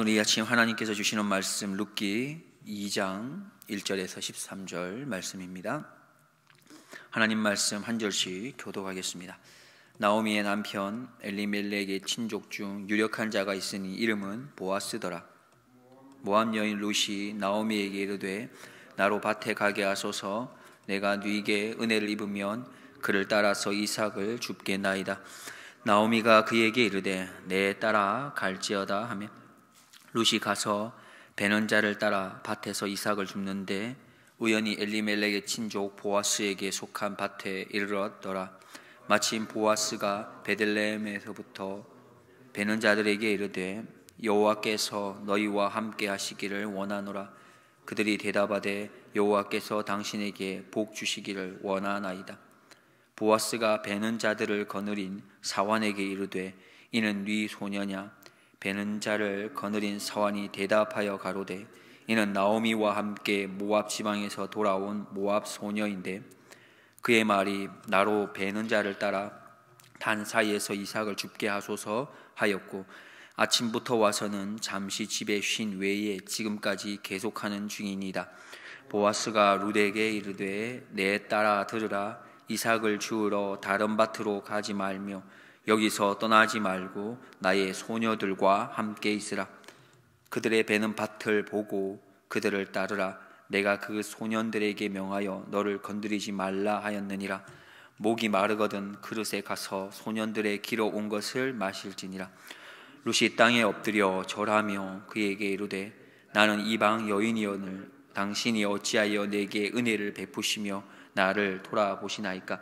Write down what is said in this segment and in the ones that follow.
오늘 이 아침 하나님께서 주시는 말씀 룻기 2장 1절에서 13절 말씀입니다. 하나님 말씀 한 절씩 교독하겠습니다. 나오미의 남편 엘리멜렉의 친족 중 유력한 자가 있으니 이름은 보아스더라. 모함 여인 룻이 나오미에게 이르되 나로 밭에 가게 하소서 내가 네게 은혜를 입으면 그를 따라서 이삭을 줍게 나이다. 나오미가 그에게 이르되 내 따라 갈지어다 하며 룻이 가서 베넌자를 따라 밭에서 이삭을 줍는데 우연히 엘리멜렉의 친족 보아스에게 속한 밭에 이르렀더라. 마침 보아스가 베들레헴에서부터 베넌자들에게 이르되 여호와께서 너희와 함께 하시기를 원하노라. 그들이 대답하되 여호와께서 당신에게 복 주시기를 원하나이다. 보아스가 베는 자들을 거느린 사환에게 이르되 이는 네 소녀냐 베는 자를 거느린 사환이 대답하여 가로되 이는 나오미와 함께 모압 지방에서 돌아온 모압 소녀인데 그의 말이 나로 베는 자를 따라 단 사이에서 이삭을 죽게 하소서 하였고 아침부터 와서는 잠시 집에 쉰 외에 지금까지 계속하는 중입니다 보아스가 루덱에 이르되 내 따라 들으라 이삭을 주우러 다른 밭으로 가지 말며 여기서 떠나지 말고 나의 소녀들과 함께 있으라. 그들의 배는 밭을 보고 그들을 따르라. 내가 그 소년들에게 명하여 너를 건드리지 말라 하였느니라. 목이 마르거든 그릇에 가서 소년들의 길어 온 것을 마실지니라. 루시 땅에 엎드려 절하며 그에게 이르되 나는 이방 여인이언을 당신이 어찌하여 내게 은혜를 베푸시며 나를 돌아보시나이까.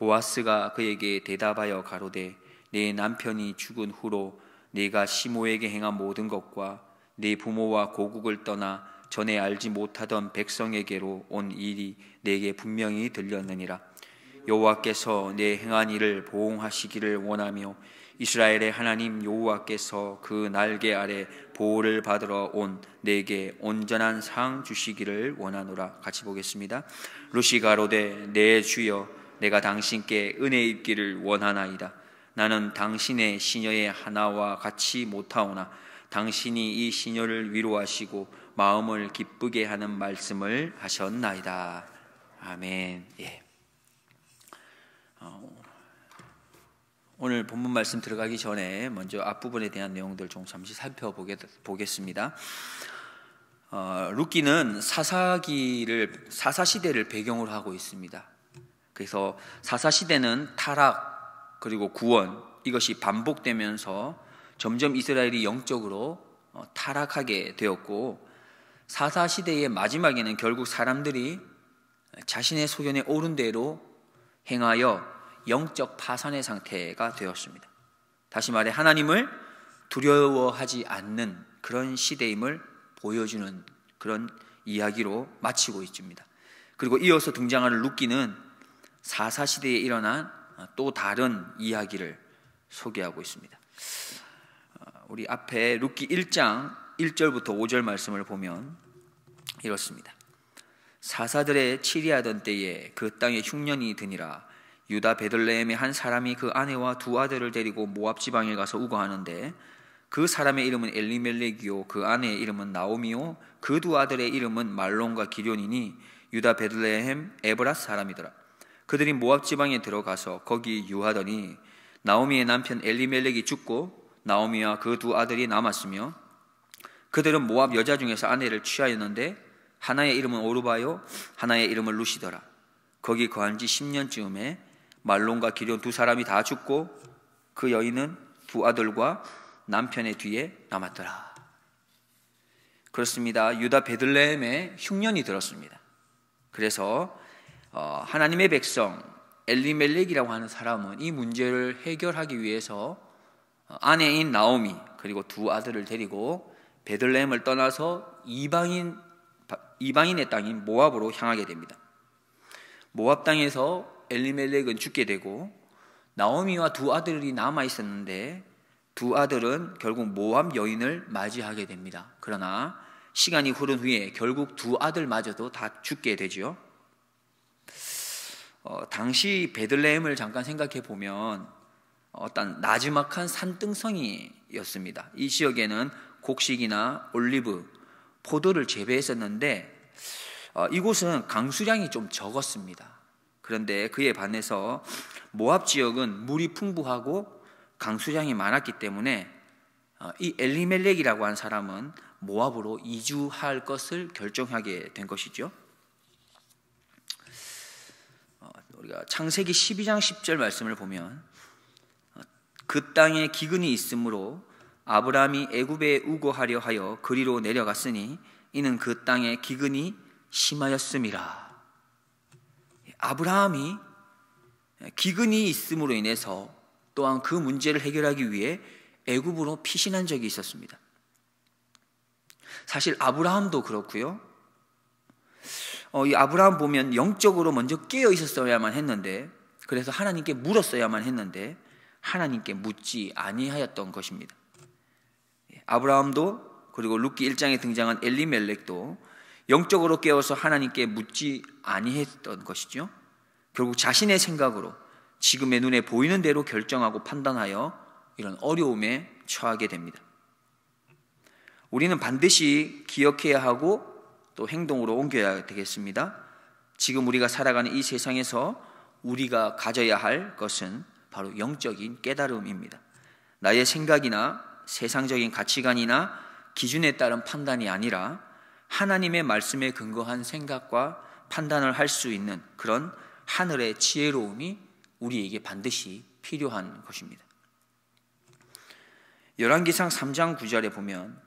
보아스가 그에게 대답하여 가로되 내 남편이 죽은 후로 내가 시모에게 행한 모든 것과 내 네 부모와 고국을 떠나 전에 알지 못하던 백성에게로 온 일이 내게 분명히 들렸느니라 여호와께서 내 행한 일을 보응하시기를 원하며 이스라엘의 하나님 여호와께서 그 날개 아래 보호를 받으러 온 내게 온전한 상 주시기를 원하노라 같이 보겠습니다 루시가로되 내 네, 주여 내가 당신께 은혜 입기를 원하나이다. 나는 당신의 시녀의 하나와 같이 못하오나 당신이 이 시녀를 위로하시고 마음을 기쁘게 하는 말씀을 하셨나이다. 아멘. 예. 어, 오늘 본문 말씀 들어가기 전에 먼저 앞부분에 대한 내용들 좀 잠시 살펴보겠습니다. 어, 루키는 사사기를 사사 시대를 배경으로 하고 있습니다. 그래서 사사시대는 타락 그리고 구원 이것이 반복되면서 점점 이스라엘이 영적으로 어, 타락하게 되었고 사사시대의 마지막에는 결국 사람들이 자신의 소견에 오른 대로 행하여 영적 파산의 상태가 되었습니다. 다시 말해 하나님을 두려워하지 않는 그런 시대임을 보여주는 그런 이야기로 마치고 있습니다. 그리고 이어서 등장하는 루키는 사사 시대에 일어난 어, 또 다른 이야기를 소개하고 있습니다. 어, 우리 앞에 루키 1장 1절부터 5절 말씀을 보면 이렇습니다. 사사들의 치리하던 때에 그 땅에 흉년이 드니라 유다 베들레헴의 한 사람이 그 아내와 두 아들을 데리고 모압 지방에 가서 우거하는데 그 사람의 이름은 엘리멜렉이요 그 아내의 이름은 나오미요 그 두 아들의 이름은 말론과 기련이니 유다 베들레헴 에브라 사람이더라 그들이 모압 지방에 들어가서 거기 유하더니 나오미의 남편 엘리멜렉이 죽고 나오미와 그 두 아들이 남았으며 그들은 모압 여자 중에서 아내를 취하였는데 하나의 이름은 오르바요 하나의 이름은 루시더라 거기 거한 지 10년쯤에 말론과 기련 두 사람이 다 죽고 그 여인은 두 아들과 남편의 뒤에 남았더라 그렇습니다 유다 베들레헴에 흉년이 들었습니다 그래서 어, 하나님의 백성 엘리멜렉이라고 하는 사람은 이 문제를 해결하기 위해서 어, 아내인 나오미 그리고 두 아들을 데리고 베들레헴을 떠나서 이방인 이방인의 땅인 모압으로 향하게 됩니다. 모압 땅에서 엘리멜렉은 죽게 되고 나오미와 두 아들이 남아 있었는데 두 아들은 결국 모압 여인을 맞이하게 됩니다. 그러나 시간이 흐른 후에 결국 두 아들마저도 다 죽게 되지요. 어, 당시 베들레헴을 잠깐 생각해 보면 어떤 나지막한 산등성이었습니다. 이 지역에는 곡식이나 올리브, 포도를 재배했었는데 어, 이곳은 강수량이 좀 적었습니다. 그런데 그에 반해서 모압 지역은 물이 풍부하고 강수량이 많았기 때문에 어, 이 엘리멜렉이라고 한 사람은 모압으로 이주할 것을 결정하게 된 것이죠. 우리가 창세기 12장 10절 말씀을 보면 어, 그 땅에 기근이 있으므로 아브라함이 애굽에 우고하려 하여 그리로 내려갔으니 이는 그 땅에 기근이 심하였음이라. 예, 아브라함이 예, 기근이 있음으로 인해서 또한 그 문제를 해결하기 위해 애굽으로 피신한 적이 있었습니다. 사실 아브라함도 그렇고요. 어, 이 아브라함 보면 영적으로 먼저 깨어 있었어야만 했는데 그래서 하나님께 물었어야만 했는데 하나님께 묻지 아니하였던 것입니다. 예, 아브라함도 그리고 루키 1장에 등장한 엘리멜렉도 영적으로 깨어서 하나님께 묻지 아니했던 것이죠. 결국 자신의 생각으로 지금의 눈에 보이는 대로 결정하고 판단하여 이런 어려움에 처하게 됩니다. 우리는 반드시 기억해야 하고 또 행동으로 옮겨야 되겠습니다. 지금 우리가 살아가는 이 세상에서 우리가 가져야 할 것은 바로 영적인 깨달음입니다. 나의 생각이나 세상적인 가치관이나 기준에 따른 판단이 아니라 하나님의 말씀에 근거한 생각과 판단을 할 수 있는 그런 하늘의 지혜로움이 우리에게 반드시 필요한 것입니다. 열왕기상 3장 9절에 보면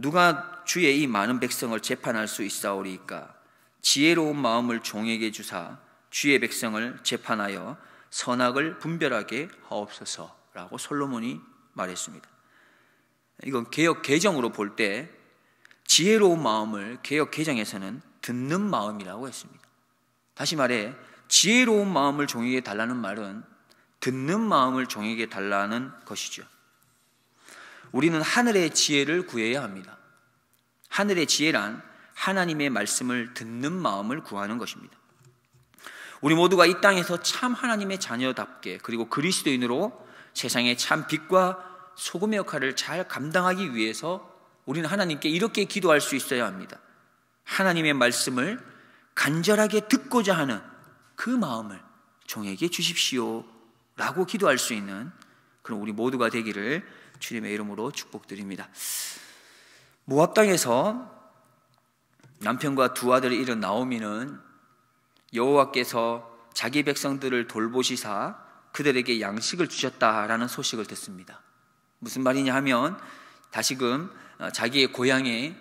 누가 주의 이 많은 백성을 재판할 수있사오리까 지혜로운 마음을 종에게 주사 주의 백성을 재판하여 선악을 분별하게 하옵소서라고 솔로몬이 말했습니다. 이건 개혁 개정으로 볼 때 지혜로운 마음을 개혁 개정에서는 듣는 마음이라고 했습니다. 다시 말해 지혜로운 마음을 종에게 달라는 말은 듣는 마음을 종에게 달라는 것이죠. 우리는 하늘의 지혜를 구해야 합니다. 하늘의 지혜란 하나님의 말씀을 듣는 마음을 구하는 것입니다. 우리 모두가 이 땅에서 참 하나님의 자녀답게 그리고 그리스도인으로 세상의 참 빛과 소금의 역할을 잘 감당하기 위해서 우리는 하나님께 이렇게 기도할 수 있어야 합니다. 하나님의 말씀을 간절하게 듣고자 하는 그 마음을 종에게 주십시오. 라고 기도할 수 있는 그런 우리 모두가 되기를 주님의 이름으로 축복드립니다. 모압 땅에서 남편과 두 아들을 잃은 나오미는 여호와께서 자기 백성들을 돌보시사 그들에게 양식을 주셨다라는 소식을 듣습니다. 무슨 말이냐 하면 다시금 어, 자기의 고향에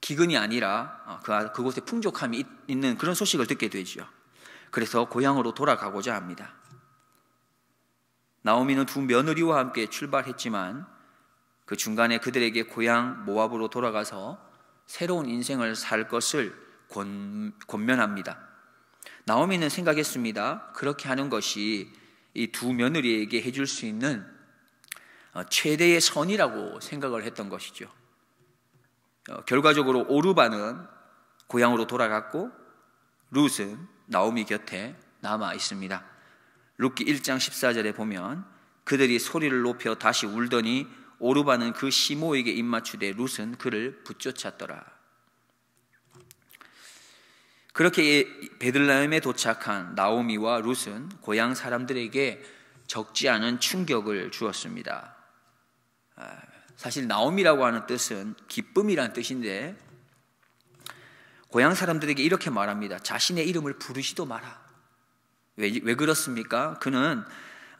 기근이 아니라 어, 그 아, 그곳에 풍족함이 있는 그런 소식을 듣게 되죠. 그래서 고향으로 돌아가고자 합니다. 나오미는 두 며느리와 함께 출발했지만 그 중간에 그들에게 고향 모압으로 돌아가서 새로운 인생을 살 것을 권, 면합니다 나오미는 생각했습니다. 그렇게 하는 것이 이 두 며느리에게 해줄 수 있는 어, 최대의 선이라고 생각을 했던 것이죠. 어, 결과적으로 오르바는 고향으로 돌아갔고 룻은 나오미 곁에 남아 있습니다. 룻기 1장 14절에 보면 그들이 소리를 높여 다시 울더니 오르바는 그 시모에게 입맞추되 룻은 그를 붙쫓았더라. 그렇게 예, 베들레헴에 도착한 나오미와 룻은 고향 사람들에게 적지 않은 충격을 주었습니다. 아, 사실 나오미라고 하는 뜻은 기쁨이란 뜻인데 고향 사람들에게 이렇게 말합니다. 자신의 이름을 부르지도 마라. 왜, 왜 그렇습니까? 그는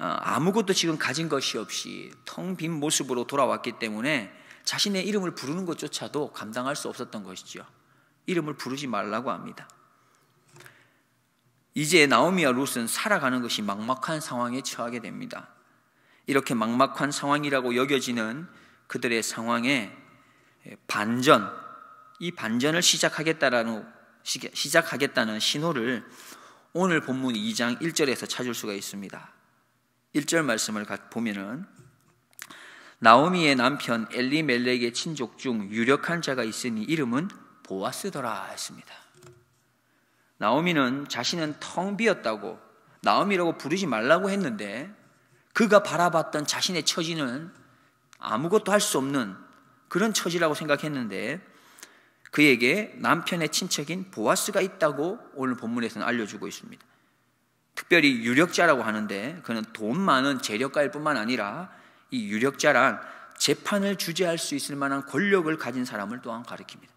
어, 아무것도 지금 가진 것이 없이 텅 빈 모습으로 돌아왔기 때문에 자신의 이름을 부르는 것조차도 감당할 수 없었던 것이죠. 이름을 부르지 말라고 합니다. 이제 나오미와 룻은 살아가는 것이 막막한 상황에 처하게 됩니다. 이렇게 막막한 상황이라고 여겨지는 그들의 상황에 반전, 이 반전을 시작하겠다라는 시작하겠다는 신호를 오늘 본문 2장 1절에서 찾을 수가 있습니다. 1절 말씀을 보면은 나오미의 남편 엘리멜렉의 친족 중 유력한 자가 있으니 이름은 보아스더라 했습니다. 나오미는 자신은 텅 비었다고 나오미라고 부르지 말라고 했는데 그가 바라봤던 자신의 처지는 아무것도 할 수 없는 그런 처지라고 생각했는데 그에게 남편의 친척인 보아스가 있다고 오늘 본문에서는 알려주고 있습니다. 특별히 유력자라고 하는데 그는 돈 많은 재력가일 뿐만 아니라 이 유력자란 재판을 주재할 수 있을 만한 권력을 가진 사람을 또한 가리킵니다.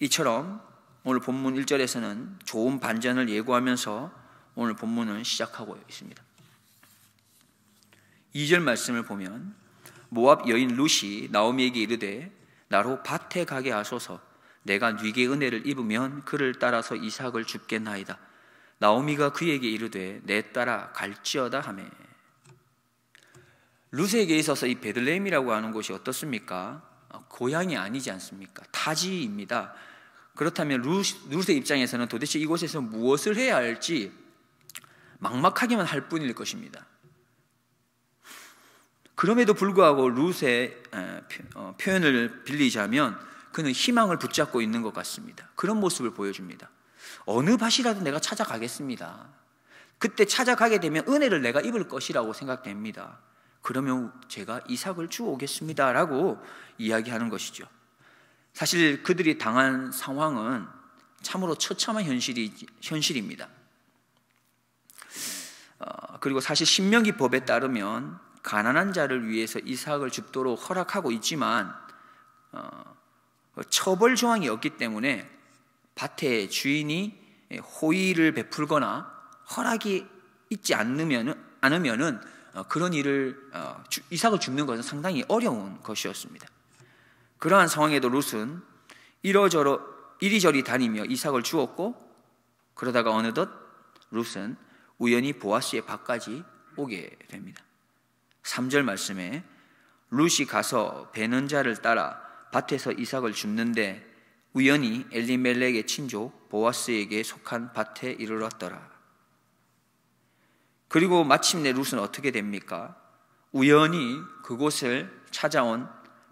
이처럼 오늘 본문 1절에서는 좋은 반전을 예고하면서 오늘 본문은 시작하고 있습니다. 2절 말씀을 보면 모압 여인 루시 나오미에게 이르되 나로 밭에 가게 하소서 내가 네게 은혜를 입으면 그를 따라서 이삭을 줍겠나이다 나오미가 그에게 이르되 내 따라 갈지어다 하매 루세에게 있어서 이 베들레헴이라고 하는 곳이 어떻습니까? 어, 고향이 아니지 않습니까? 타지입니다. 그렇다면 루세 입장에서는 도대체 이곳에서 무엇을 해야 할지 막막하기만 할 뿐일 것입니다. 그럼에도 불구하고 룻의 어, 표현을 빌리자면 그는 희망을 붙잡고 있는 것 같습니다. 그런 모습을 보여줍니다. 어느 밭이라도 내가 찾아가겠습니다. 그때 찾아가게 되면 은혜를 내가 입을 것이라고 생각됩니다. 그러면 제가 이삭을 주오겠습니다. 라고 이야기하는 것이죠. 사실 그들이 당한 상황은 참으로 처참한 현실이, 현실입니다. 어, 그리고 사실 신명기 법에 따르면 가난한 자를 위해서 이삭을 줍도록 허락하고 있지만 어, 처벌 조항이 없기 때문에 밭의 주인이 호의를 베풀거나 허락이 있지 않으면 않으면은 어, 그런 일을 어, 주, 이삭을 줍는 것은 상당히 어려운 것이었습니다. 그러한 상황에도 롯은 이러저러 이리저리 다니며 이삭을 주었고 그러다가 어느덧 롯은 우연히 보아스의 밭까지 오게 됩니다. 3절 말씀에 루시 가서 베는 자를 따라 밭에서 이삭을 줍는데 우연히 엘리멜렉의 친족 보아스에게 속한 밭에 이르렀더라. 그리고 마침내 루스는 어떻게 됩니까? 우연히 그곳을 찾아온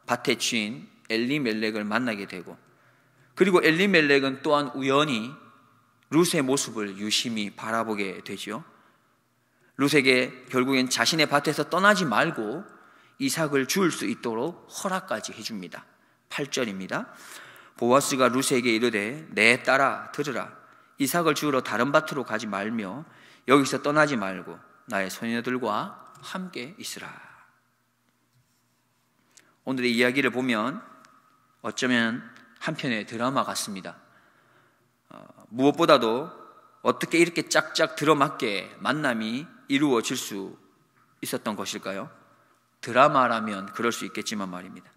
밭의 주인 엘리멜렉을 만나게 되고 그리고 엘리멜렉은 또한 우연히 루스의 모습을 유심히 바라보게 되죠. 루세게 결국엔 자신의 밭에서 떠나지 말고 이삭을 주울 수 있도록 허락까지 해줍니다. 8절입니다. 보아스가 루세에게 이르되 내 딸아 들으라 이삭을 주우러 다른 밭으로 가지 말며 여기서 떠나지 말고 나의 소녀들과 함께 있으라. 오늘의 이야기를 보면 어쩌면 한편의 드라마 같습니다. 어, 무엇보다도 어떻게 이렇게 짝짝 들어맞게 만남이 이루어질 수 있었던 것일까요? 드라마라면 그럴 수 있겠지만 말입니다.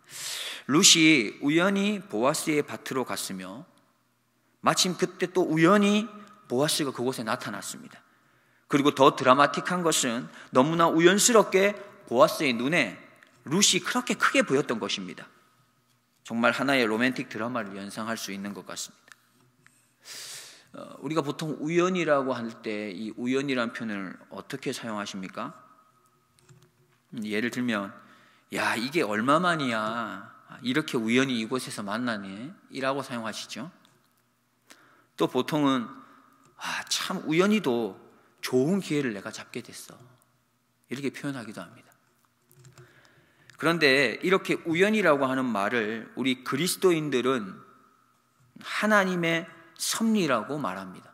루시 우연히 보아스의 밭으로 갔으며 마침 그때 또 우연히 보아스가 그곳에 나타났습니다. 그리고 더 드라마틱한 것은 너무나 우연스럽게 보아스의 눈에 루시 그렇게 크게 보였던 것입니다. 정말 하나의 로맨틱 드라마를 연상할 수 있는 것 같습니다. 어, 우리가 보통 우연이라고 할 때 이우연이라는 표현을 어떻게 사용하십니까? 음, 예를 들면, 야, 이게 얼마만이야. 이렇게 우연히 이곳에서 만나네. 이라고 사용하시죠. 또 보통은, 아, 참 우연히도 좋은 기회를 내가 잡게 됐어. 이렇게 표현하기도 합니다. 그런데 이렇게 우연이라고 하는 말을 우리 그리스도인들은 하나님의 섭리라고 말합니다.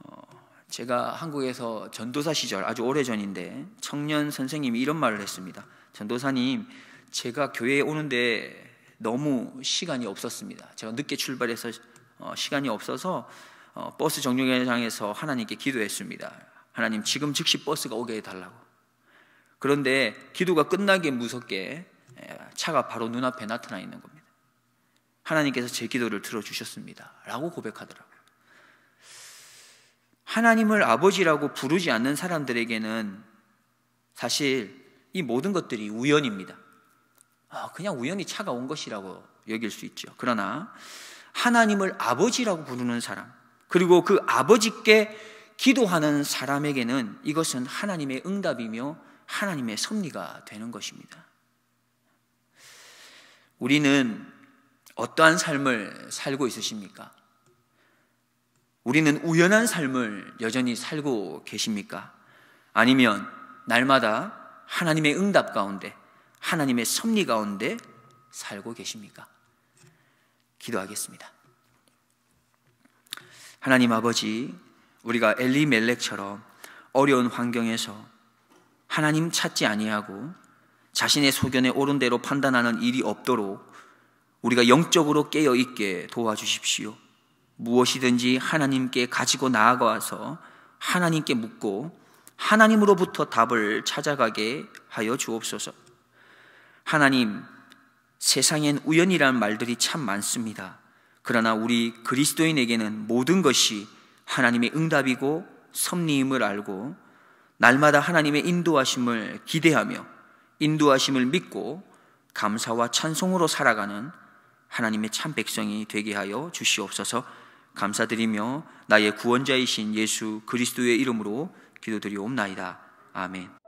어, 제가 한국에서 전도사 시절 아주 오래전인데 청년 선생님이 이런 말을 했습니다. 전도사님, 제가 교회에 오는데 너무 시간이 없었습니다. 제가 늦게 출발해서 어, 시간이 없어서 어, 버스 정류장에서 하나님께 기도했습니다. 하나님, 지금 즉시 버스가 오게 해달라고. 그런데 기도가 끝나기 무섭게 예, 차가 바로 눈앞에 나타나 있는 겁니다. 하나님께서 제 기도를 들어주셨습니다. 라고 고백하더라고요. 하나님을 아버지라고 부르지 않는 사람들에게는 사실 이 모든 것들이 우연입니다. 아, 그냥 우연히 차가 온 것이라고 여길 수 있죠. 그러나 하나님을 아버지라고 부르는 사람, 그리고 그 아버지께 기도하는 사람에게는 이것은 하나님의 응답이며 하나님의 섭리가 되는 것입니다. 우리는 어떠한 삶을 살고 있으십니까? 우리는 우연한 삶을 여전히 살고 계십니까? 아니면 날마다 하나님의 응답 가운데, 하나님의 섭리 가운데 살고 계십니까? 기도하겠습니다. 하나님 아버지, 우리가 엘리 멜렉처럼 어려운 환경에서 하나님 찾지 아니하고 자신의 소견에 옳은 대로 판단하는 일이 없도록 우리가 영적으로 깨어 있게 도와주십시오. 무엇이든지 하나님께 가지고 나아가서 하나님께 묻고 하나님으로부터 답을 찾아가게 하여 주옵소서. 하나님, 세상엔 우연이란 말들이 참 많습니다. 그러나 우리 그리스도인에게는 모든 것이 하나님의 응답이고 섭리임을 알고 날마다 하나님의 인도하심을 기대하며 인도하심을 믿고 감사와 찬송으로 살아가는 하나님의 참 백성이 되게 하여 주시옵소서 감사드리며 나의 구원자이신 예수 그리스도의 이름으로 기도드리옵나이다. 아멘.